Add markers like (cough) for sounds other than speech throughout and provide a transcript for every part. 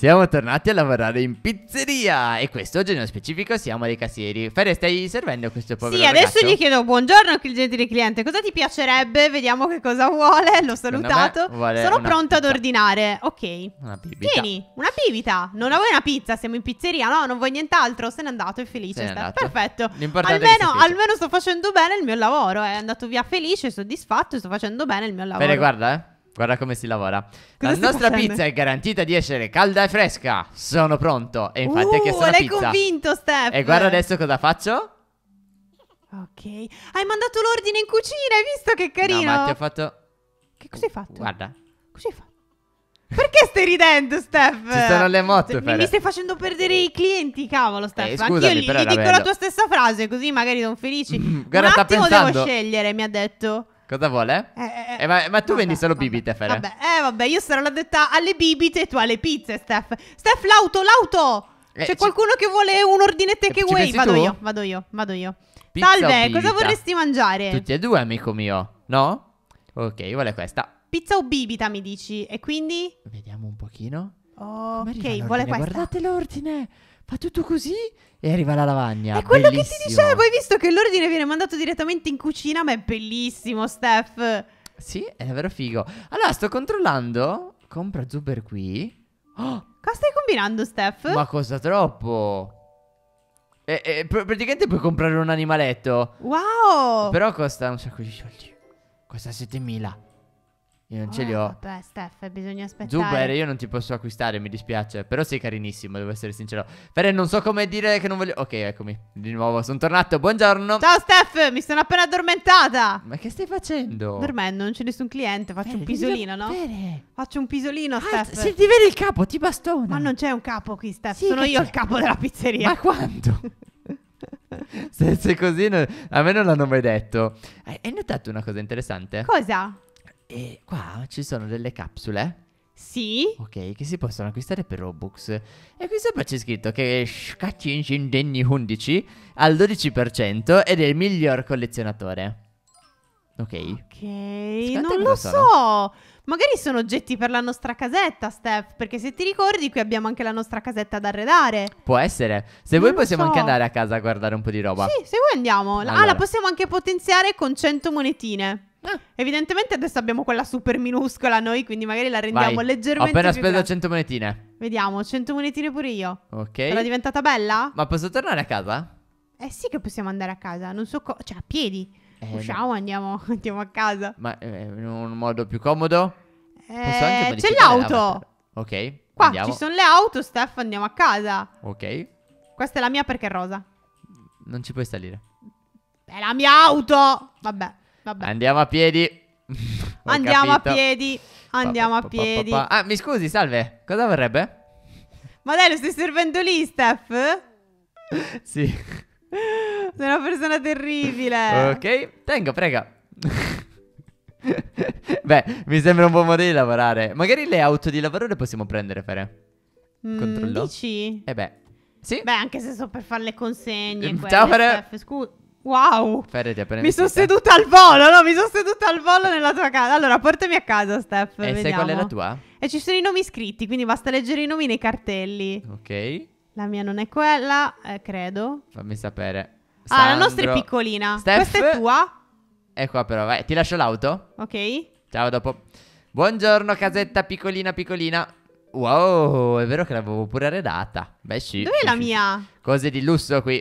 Siamo tornati a lavorare in pizzeria e questo oggi nello specifico siamo dei cassieri. Ferre, stai servendo questo povero Sì, adesso ragazzo? gli chiedo buongiorno al gentile cliente, cosa ti piacerebbe? Vediamo che cosa vuole, l'ho salutato. Sono pronto pizza. ad ordinare, ok. Una bibita. Vieni, una bibita. Non vuoi una pizza, siamo in pizzeria, no? Non vuoi nient'altro, se n'è andato, è felice. È andato. Perfetto. Almeno, almeno sto facendo bene il mio lavoro, eh. è andato via felice, soddisfatto, sto facendo bene il mio lavoro. Bene, guarda eh. Guarda come si lavora. Cosa la nostra facendo? pizza è garantita di essere calda e fresca. Sono pronto. E infatti uh, ha chiesto la pizza. l'hai convinto, Steph. E guarda adesso cosa faccio. Ok. Hai mandato l'ordine in cucina, hai visto che carino? No, ma ti ho fatto... Che cosa hai fatto? Guarda. Cosa hai fatto? Perché stai ridendo, Steph? Ci sono le motte, Mi, mi stai facendo perdere i clienti, cavolo, Steph. Eh, scusami, Anch'io gli, gli dico bello. la tua stessa frase, così magari sono felici. (laughs) Guarda, Un attimo devo scegliere, mi ha detto. Cosa vuole? Eh eh, eh, eh, ma, ma, tu vabbè, vendi solo vabbè, bibite, Fere. Vabbè, eh, vabbè, io sarò detta alle bibite e tu alle pizze, Steph. Steph, l'auto, l'auto! Eh, C'è qualcuno che vuole un ordine takeaway? Vado tu? io, vado io, vado io. Pizza Salve, cosa vorresti mangiare? Tutti e due, amico mio. No? Ok, vuole questa. Pizza o bibita, mi dici? E quindi? Vediamo un pochino. Oh, ok, vuole questa. Guardate l'ordine fa tutto così e arriva la lavagna. È quello bellissimo. che ti dicevo, hai visto che l'ordine viene mandato direttamente in cucina, ma è bellissimo, Steph. Sì, è davvero figo. Allora, sto controllando. Compra Zuber qui. Oh! Cosa stai combinando, Steph? Ma costa troppo. E, e, pr praticamente puoi comprare un animaletto. Wow! Però costa un sacco di soldi. Costa 7000. Io non oh, ce li ah, ho. Vabbè, Steph, bisogna aspettare. Zuber, io non ti posso acquistare, mi dispiace. Però sei carinissimo, devo essere sincero. Fere, non so come dire che non voglio. Ok, eccomi. Di nuovo, sono tornato. Buongiorno. Ciao, Steph, mi sono appena addormentata. Ma che stai facendo? Dormendo, non c'è nessun cliente. Faccio Fere, un pisolino, no? Fere. Faccio un pisolino, ah, Steph. Se ti vedi il capo, ti bastona. Ma non c'è un capo qui, Steph. Sì, sono io il capo della pizzeria. Ma quando? (laughs) se, se così, non... a me non l'hanno mai detto. Hai notato una cosa interessante? Cosa? E qua ci sono delle capsule. Sì. Ok, che si possono acquistare per Robux. E qui sopra c'è scritto che Shkachin Denny 11 al 12% ed è il miglior collezionatore. Ok. Ok, non lo sono. so. Magari sono oggetti per la nostra casetta, Steph. Perché se ti ricordi, qui abbiamo anche la nostra casetta da arredare. Può essere. Se non vuoi, possiamo so. anche andare a casa a guardare un po' di roba. Sì, se vuoi andiamo. Allora. Ah, la possiamo anche potenziare con 100 monetine. Ah. Evidentemente adesso abbiamo quella super minuscola noi, quindi magari la rendiamo Vai. leggermente Ho appena speso 100 monetine. Vediamo, 100 monetine pure io. Ok. Sono diventata bella? Ma posso tornare a casa? Eh sì che possiamo andare a casa, non so Cioè, a piedi. Eh, Usciamo, no. andiamo, (laughs) andiamo, a casa. Ma eh, in un modo più comodo? Eh, c'è l'auto. Ok. Qua andiamo. ci sono le auto, Steph, andiamo a casa. Ok. Questa è la mia perché è rosa. Non ci puoi salire. È la mia auto! Vabbè. Vabbè. Andiamo a piedi. (laughs) Andiamo capito. a piedi. Andiamo pa, pa, a piedi. Pa, ah, mi scusi, salve. Cosa vorrebbe? Ma dai, lo stai servendo lì, Steph? (laughs) sì. Sei una persona terribile. ok, tengo, prega. (laughs) Beh, mi sembra un buon modo di lavorare. Magari le auto di lavoro le possiamo prendere, Fere. Mm, Controllo. Dici? Eh beh. Sì. Beh, anche se so per fare le consegne. Mm, ciao, Fere. Steph, scusa. Wow! Fede ti mi sono seduta al volo, no? Mi sono seduta al volo nella tua casa. Allora, portami a casa, Steph. E vediamo. sai qual è la tua? E ci sono i nomi scritti, quindi basta leggere i nomi nei cartelli. Ok. La mia non è quella, eh, credo. Fammi sapere. Sandro. Ah, la nostra è piccolina. Steph. Questa è tua? È qua però, vai. Ti lascio l'auto. Ok. Ciao, dopo. Buongiorno, casetta piccolina piccolina. Wow, è vero che l'avevo pure redata. Beh, sì. Dov'è sì, la sì. mia? Cose di lusso qui.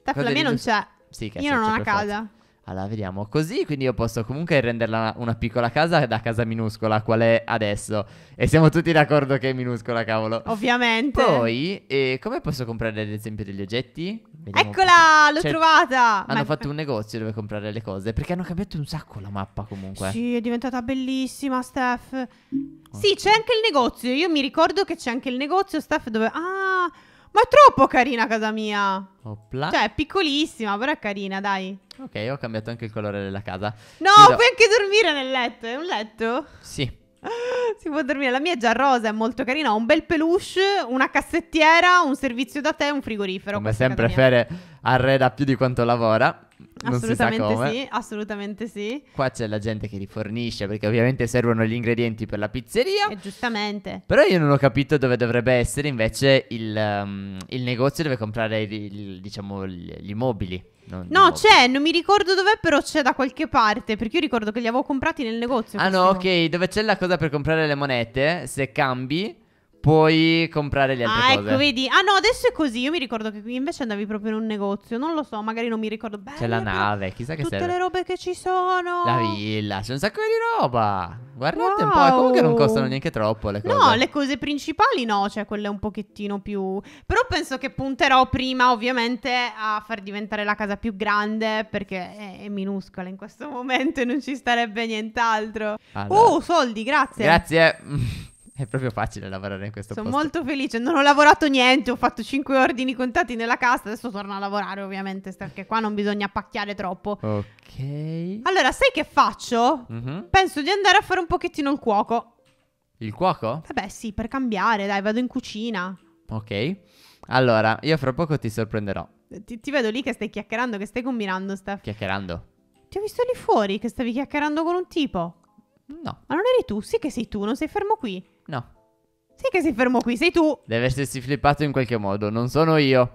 Steph, Cose la mia non c'è. Sì, che Io non ho una casa. Forza. Allora, vediamo così, quindi io posso comunque renderla una, una, piccola casa da casa minuscola, qual è adesso. E siamo tutti d'accordo che è minuscola, cavolo. Ovviamente. Poi, eh, come posso comprare ad esempio degli oggetti? Vediamo Eccola, l'ho cioè, trovata! Hanno Ma... fatto un negozio dove comprare le cose, perché hanno cambiato un sacco la mappa comunque. Sì, è diventata bellissima, Steph. Oh. Sì, c'è anche il negozio, io mi ricordo che c'è anche il negozio, Steph, dove... Ah... Ma è troppo carina casa mia. Opla. Cioè, è piccolissima, però è carina, dai. Ok, ho cambiato anche il colore della casa. No, do... puoi anche dormire nel letto. È un letto? Sì. (gasps) Si può dormire. La mia è già rosa, è molto carina. Ho un bel peluche, una cassettiera, un servizio da te e un frigorifero. Come sempre, Fere arreda più di quanto lavora. Assolutamente sì, assolutamente sì. Qua c'è la gente che rifornisce perché ovviamente servono gli ingredienti per la pizzeria. E eh, giustamente. Però io non ho capito dove dovrebbe essere invece il, um, il negozio dove comprare il, il, diciamo, gli immobili. Non no, c'è, non mi ricordo dov'è, però c'è da qualche parte. Perché io ricordo che li avevo comprati nel negozio. Ah, no, ok, dove c'è la cosa per comprare le monete, se cambi Puoi comprare le altre ah, ecco, cose. Ah, ecco, vedi. Ah, no, adesso è così. Io mi ricordo che qui invece andavi proprio in un negozio. Non lo so, magari non mi ricordo bene. C'è la nave, chissà che Tutte serve. le robe che ci sono. La villa, c'è un sacco di roba. Guardate wow. un po'. Eh, comunque non costano neanche troppo le cose. No, le cose principali no, cioè quelle un pochettino più. Però penso che punterò prima, ovviamente, a far diventare la casa più grande. Perché è, minuscola in questo momento e non ci starebbe nient'altro. Allora. Oh, soldi, grazie. Grazie. È proprio facile lavorare in questo Sono posto. Sono molto felice, non ho lavorato niente, ho fatto 5 ordini contati nella cassa, adesso torno a lavorare ovviamente, perché qua non bisogna pacchiare troppo. Ok. Allora, sai che faccio? Mm-hmm. Penso di andare a fare un pochettino il cuoco. Il cuoco? Vabbè sì, per cambiare, dai, vado in cucina. Ok. Allora, io fra poco ti sorprenderò. Ti, ti vedo lì che stai chiacchierando, che stai combinando, Steph. Chiacchierando? Ti ho visto lì fuori che stavi chiacchierando con un tipo. No. Ma non eri tu? Sì che sei tu, non sei fermo qui. No. Sì che sei fermo qui, sei tu. Deve essersi flippato in qualche modo, non sono io.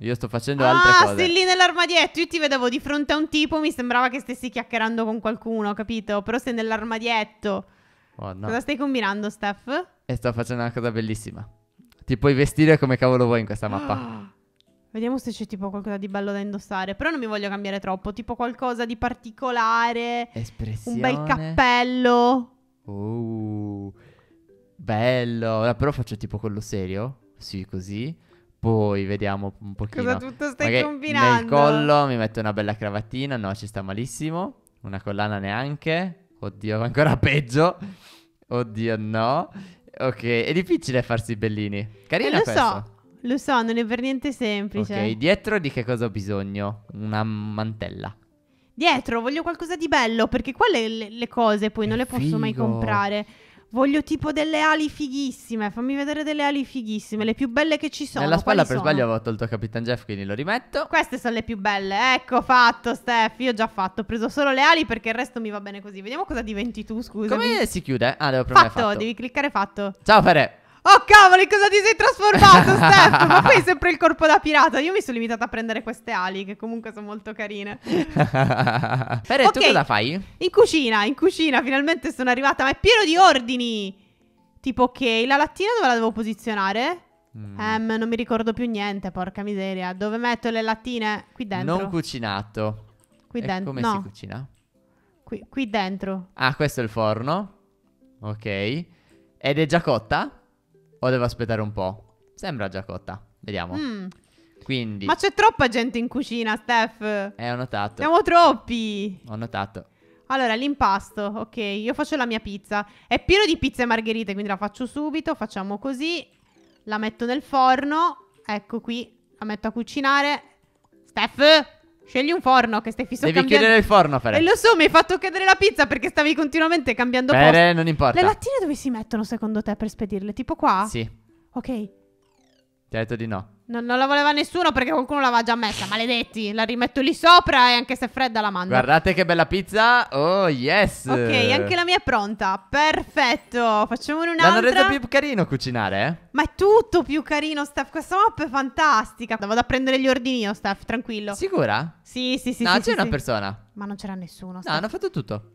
Io sto facendo ah, altre cose. Ah, sei lì nell'armadietto. Io ti vedevo di fronte a un tipo, mi sembrava che stessi chiacchierando con qualcuno, capito? Però sei nell'armadietto. Oh, no. Cosa stai combinando, Steph? E sto facendo una cosa bellissima. Ti puoi vestire come cavolo vuoi in questa mappa. (gasps) (gasps) Ah, Vediamo se c'è tipo qualcosa di bello da indossare. Però non mi voglio cambiare troppo. Tipo qualcosa di particolare. Espressione. Un bel cappello. Uh, bello. Però faccio tipo quello serio. Sì, così. Poi vediamo un pochino. Cosa tutto stai Magari combinando? Nel collo mi metto una bella cravatina. No, ci sta malissimo. Una collana neanche. Oddio, ancora peggio. Oddio, no. Ok, è difficile farsi bellini. Carina eh, lo so. Lo so, non è per niente semplice. Ok, dietro di che cosa ho bisogno? Una mantella. Dietro, voglio qualcosa di bello, perché qua le, le, cose poi non le posso mai comprare. Voglio tipo delle ali fighissime, fammi vedere delle ali fighissime, le più belle che ci sono. Nella spalla Quali per sono? sbaglio avevo tolto Capitan Jeff, quindi lo rimetto. Queste sono le più belle, ecco fatto Steph, io ho già fatto, ho preso solo le ali perché il resto mi va bene così. Vediamo cosa diventi tu, scusa. Come si chiude? Ah, devo provare fatto. Fatto, devi cliccare fatto. Ciao Fare. Oh cavolo, in cosa ti sei trasformato, (laughs) Steph? Ma poi sempre il corpo da pirata. Io mi sono limitata a prendere queste ali, che comunque sono molto carine. (laughs) Fere, okay. tu cosa fai? In cucina, in cucina, finalmente sono arrivata. Ma è pieno di ordini! Tipo, ok, la lattina dove la devo posizionare? Mm. Um, non mi ricordo più niente, porca miseria. Dove metto le lattine? Qui dentro. Non cucinato. Qui dentro. Come no. si cucina? Qui, qui dentro. Ah, questo è il forno. Ok. Ed è già cotta? O devo aspettare un po'? Sembra già cotta. Vediamo. Mm. Quindi. Ma c'è troppa gente in cucina, Steph. Eh, ho notato. Siamo troppi. Ho notato. Allora, l'impasto, ok, io faccio la mia pizza. È pieno di pizze e margherite, quindi la faccio subito, facciamo così. La metto nel forno, ecco qui, la metto a cucinare. Steph, Scegli un forno che stai fisso Devi cambiando. chiudere il forno, Fere. E eh, lo so, mi hai fatto chiedere la pizza perché stavi continuamente cambiando Fere, posto. non importa. Le lattine dove si mettono secondo te per spedirle? Tipo qua? Sì. Ok. Ti ho detto di no. Non, non, la voleva nessuno perché qualcuno l'aveva già messa. Maledetti, la rimetto lì sopra e anche se è fredda la mangio. Guardate che bella pizza. Oh, yes. Ok, anche la mia è pronta. Perfetto. Facciamone un'altra. L'hanno reso più carino cucinare, eh? Ma è tutto più carino, Steph. Questa mappa è fantastica. Vado a prendere gli ordini io, Steph, tranquillo. Sicura? Sì, sì, sì. No, sì, c'è sì, una sì. persona. Ma non c'era nessuno. Steph. No, hanno fatto tutto.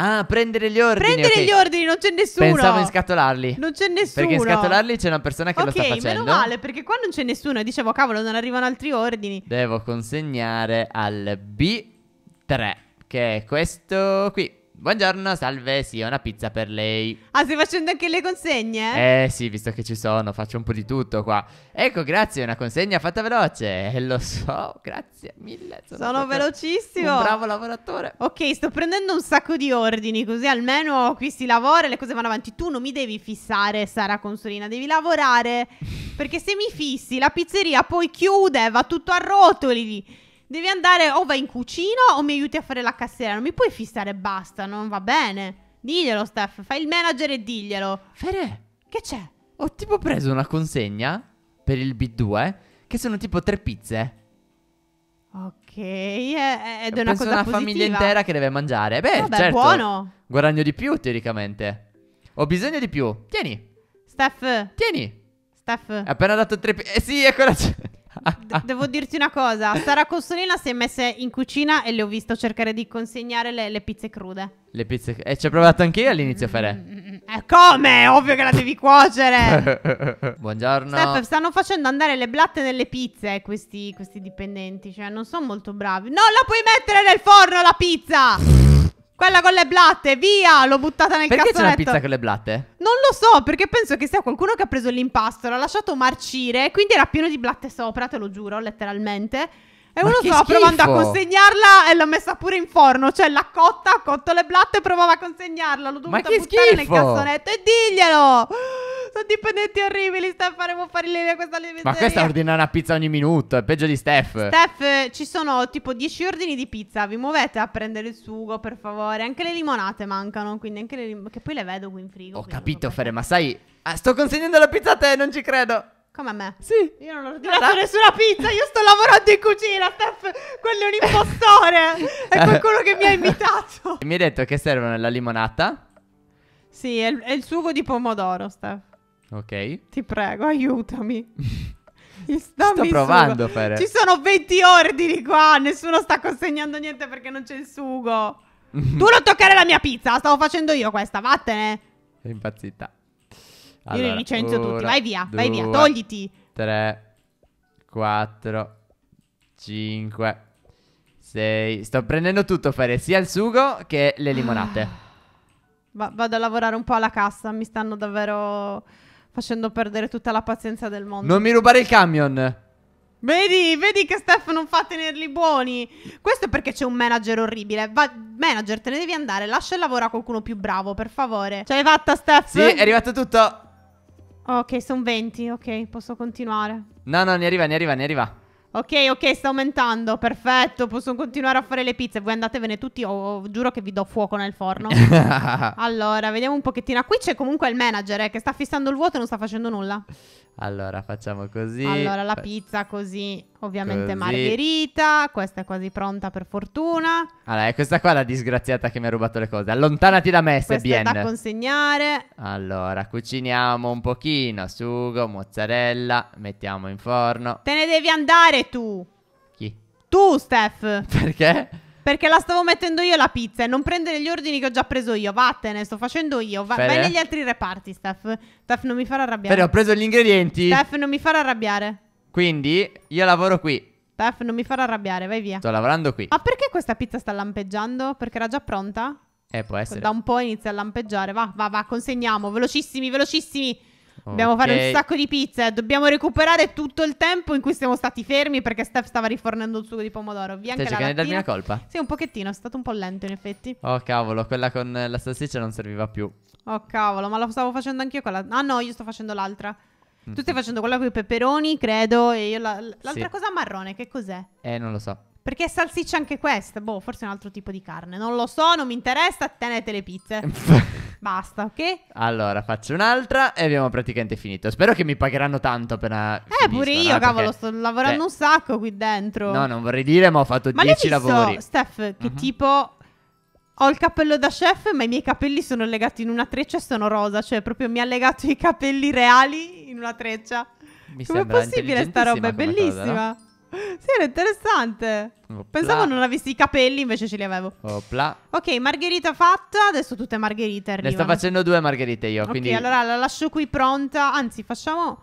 Ah, prendere gli ordini. Prendere okay. gli ordini, non c'è nessuno. Pensavo in scatolarli. Non c'è nessuno. Perché in scatolarli c'è una persona che okay, lo sta facendo. Ok, meno male, perché qua non c'è nessuno. E dicevo, cavolo, non arrivano altri ordini. Devo consegnare al B3, che è questo qui. Buongiorno, salve, sì, una pizza per lei. Ah, stai facendo anche le consegne? Eh sì, visto che ci sono, faccio un po' di tutto qua. Ecco, grazie, una consegna fatta veloce. Eh, lo so, grazie mille. Sono, sono velocissimo. Un bravo lavoratore. Ok, sto prendendo un sacco di ordini, così almeno qui si lavora e le cose vanno avanti. Tu non mi devi fissare, Sara Consolina, devi lavorare. (laughs) perché se mi fissi, la pizzeria poi chiude, va tutto a rotoli devi andare o vai in cucina o mi aiuti a fare la cassiera. Non mi puoi fissare e basta, non va bene. Diglielo, Steph, fai il manager e diglielo. Fere, che c'è? Ho tipo preso una consegna per il B2 che sono tipo tre pizze. Ok, è, eh, eh, è una cosa una positiva. famiglia intera che deve mangiare. Beh, Vabbè, certo. buono. Guadagno di più teoricamente. Ho bisogno di più. Tieni. Steph. Tieni. Steph. È appena dato tre pizze. Eh sì, eccola. (laughs) De- devo dirti una cosa, Sara Cossolina si è messa in cucina e le ho visto cercare di consegnare le, le pizze crude. Le pizze crude? E eh, ci ho provato anche io all'inizio a mm, fare... Mm, mm, mm, eh, come? Ovvio che la devi cuocere! (laughs) Buongiorno. Steph, stanno facendo andare le blatte nelle pizze questi, questi dipendenti, cioè non sono molto bravi. Non la puoi mettere nel forno la pizza! Quella con le blatte, via! L'ho buttata nel perché Perché c'è una pizza con le blatte? Non lo so, perché penso che sia qualcuno che ha preso l'impasto, l'ha lasciato marcire, quindi era pieno di blatte sopra, te lo giuro, letteralmente. E Ma uno stava provando a consegnarla e l'ha messa pure in forno. Cioè, l'ha cotta, ha cotto le blatte e provava a consegnarla. L'ho dovuta buttare schifo. nel cassonetto. E diglielo! Sono dipendenti orribili, Steph. Faremo fare le, questa lieve. Ma questa ordina una pizza ogni minuto. È peggio di Steph. Steph, ci sono tipo 10 ordini di pizza. Vi muovete a prendere il sugo, per favore. Anche le limonate mancano. Quindi anche le lim- Che poi le vedo qui in frigo. Ho capito, Fere, ma sai. Ah, sto consegnando la pizza a te, non ci credo. Come a me? Sì. Io non ho ordinato nessuna pizza, io sto lavorando in cucina, Steph. Quello è un impostore. è eh. qualcuno che mi ha invitato. (laughs) Mi hai detto che servono la limonata. Sì, è il, è il sugo di pomodoro, Steph. Ok. Ti prego, aiutami. (laughs) Sto provando, sugo. Fere. Ci sono 20 ordini qua, nessuno sta consegnando niente perché non c'è il sugo. (laughs) tu non toccare la mia pizza, la stavo facendo io questa, vattene. È impazzita. Allora, io li licenzio uno, tutti, vai via, due, vai via, togliti. 3, 4, 5, 6. Sto prendendo tutto, Fere, sia il sugo che le limonate. Ah. Va- vado a lavorare un po' alla cassa, mi stanno davvero facendo perdere tutta la pazienza del mondo. Non mi rubare il camion. Vedi, vedi che Steph non fa tenerli buoni. Questo è perché c'è un manager orribile. Va, manager, te ne devi andare. Lascia il lavoro a qualcuno più bravo, per favore. Ce l'hai fatta, Steph? Sì, è arrivato tutto. Ok, sono 20. Ok, posso continuare. No, no, ne arriva, ne arriva, ne arriva. Ok, ok, sta aumentando, perfetto, posso continuare a fare le pizze, voi andatevene tutti, o giuro che vi do fuoco nel forno. (laughs) allora, vediamo un pochettino, qui c'è comunque il manager eh, che sta fissando il vuoto e non sta facendo nulla. Allora, facciamo così. Allora, la pizza così, ovviamente così. margherita, questa è quasi pronta per fortuna. Allora, è questa qua la disgraziata che mi ha rubato le cose, allontanati da me, Sebien. Questa è da consegnare. Allora, cuciniamo un pochino, sugo, mozzarella, mettiamo in forno. Te ne devi andare! male tu. Chi? Tu, Steph. (laughs) Perché? Perché la stavo mettendo io la pizza e non prendere gli ordini che ho già preso io. Vattene, sto facendo io. Va- vai negli altri reparti, Steph. Steph, non mi farà arrabbiare. Però ho preso gli ingredienti. Steph, non mi farà arrabbiare. Quindi io lavoro qui. Steph, non mi farà arrabbiare, vai via. Sto lavorando qui. Ma perché questa pizza sta lampeggiando? Perché era già pronta? Eh, può essere. Da un po' inizia a lampeggiare. Va, va, va, consegniamo. Velocissimi, velocissimi. Dobbiamo okay. fare un sacco di pizza. Dobbiamo recuperare tutto il tempo in cui siamo stati fermi perché Steph stava rifornendo il sugo di pomodoro. Vi anche Stai cercando di darmi una colpa? Sì, un pochettino. È stato un po' lento, in effetti. Oh, cavolo, quella con la salsiccia non serviva più. Oh, cavolo, ma la stavo facendo anch'io quella. Ah, no, io sto facendo l'altra. Mm. Tu stai facendo quella con i peperoni, credo. E io la... l'altra sì. cosa marrone, che cos'è? Eh, non lo so. Perché è salsiccia anche questa? Boh, forse è un altro tipo di carne. Non lo so, non mi interessa. Tenete le pizze. (laughs) Basta, ok? Allora, faccio un'altra e abbiamo praticamente finito. Spero che mi pagheranno tanto appena. Eh, eh pure io, no? cavolo, Perché... sto lavorando Beh, cioè un sacco qui dentro. No, non vorrei dire, ma ho fatto 10 lavori. Steph, che uh-huh. tipo. Ho il cappello da chef, ma i miei capelli sono legati in una treccia e sono rosa. Cioè, proprio mi ha legato i capelli reali in una treccia. Mi Com'è possibile sta roba? È bellissima. Cosa, no? (laughs) Sì, era interessante. Opla. Pensavo non avessi i capelli, invece ce li avevo. Opla. Ok, margherita fatta. Adesso tutte margherite arrivano. Ne sto facendo due margherite io, Ok, quindi... allora la lascio qui pronta. Anzi, facciamo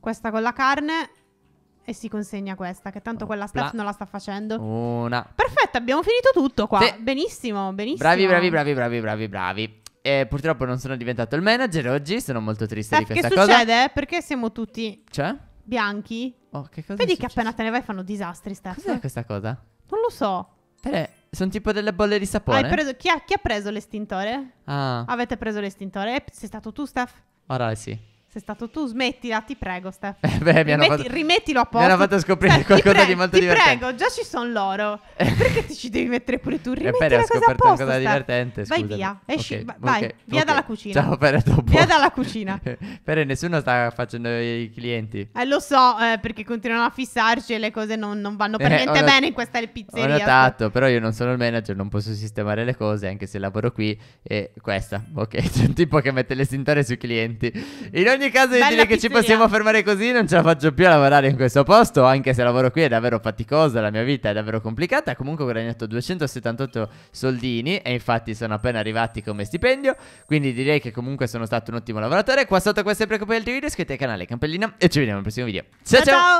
questa con la carne e si consegna questa, che tanto Opla. quella Steph non la sta facendo. Una. Perfetto, abbiamo finito tutto qua. Sì. Benissimo, benissimo. Bravi, bravi, bravi, bravi, bravi, bravi. Eh, purtroppo non sono diventato il manager oggi, sono molto triste Steph, di questa cosa. che succede? Cosa. Perché siamo tutti... Cioè? Bianchi? Oh, che cosa Vedi che appena te ne vai fanno disastri, Steph. Cos'è questa cosa? Non lo so. Però sono tipo delle bolle di sapone. Preso, chi, ha, chi, ha, preso l'estintore? Ah. Avete preso l'estintore? Sei stato tu, Steph? Ora sì. Sei stato tu, smettila, ti prego, Steph. (laughs) Eh beh, mi Rimetti, fatto, rimettilo a posto. Mi hanno fatto scoprire Steph, qualcosa pre- di molto ti divertente. Ti prego, già ci sono loro. (laughs) Eh, perché ti ci devi mettere pure tu? Rimetti eh, la cosa a posto, una cosa Vai via, esci, okay, vai, okay, via okay. dalla cucina. Ciao, Pere, dopo. Via dalla cucina. (laughs) Pere, nessuno sta facendo i clienti. Eh, lo so, eh, perché continuano a fissarci e le cose non, non vanno per eh, niente bene in questa pizzeria. Ho notato, però io non sono il manager, non posso sistemare le cose, anche se lavoro qui. E questa, ok, c'è un tipo che mette le l'estintore sui clienti. In ogni ogni caso io Bella direi che ci possiamo fermare così, non ce la faccio più a lavorare in questo posto, anche se lavoro qui è davvero faticosa, la mia vita è davvero complicata, comunque ho guadagnato 278 soldini e infatti sono appena arrivati come stipendio, quindi direi che comunque sono stato un ottimo lavoratore, qua sotto queste preoccupazioni del video iscrivetevi al canale Campellina e ci vediamo al prossimo video. ciao! ciao. ciao.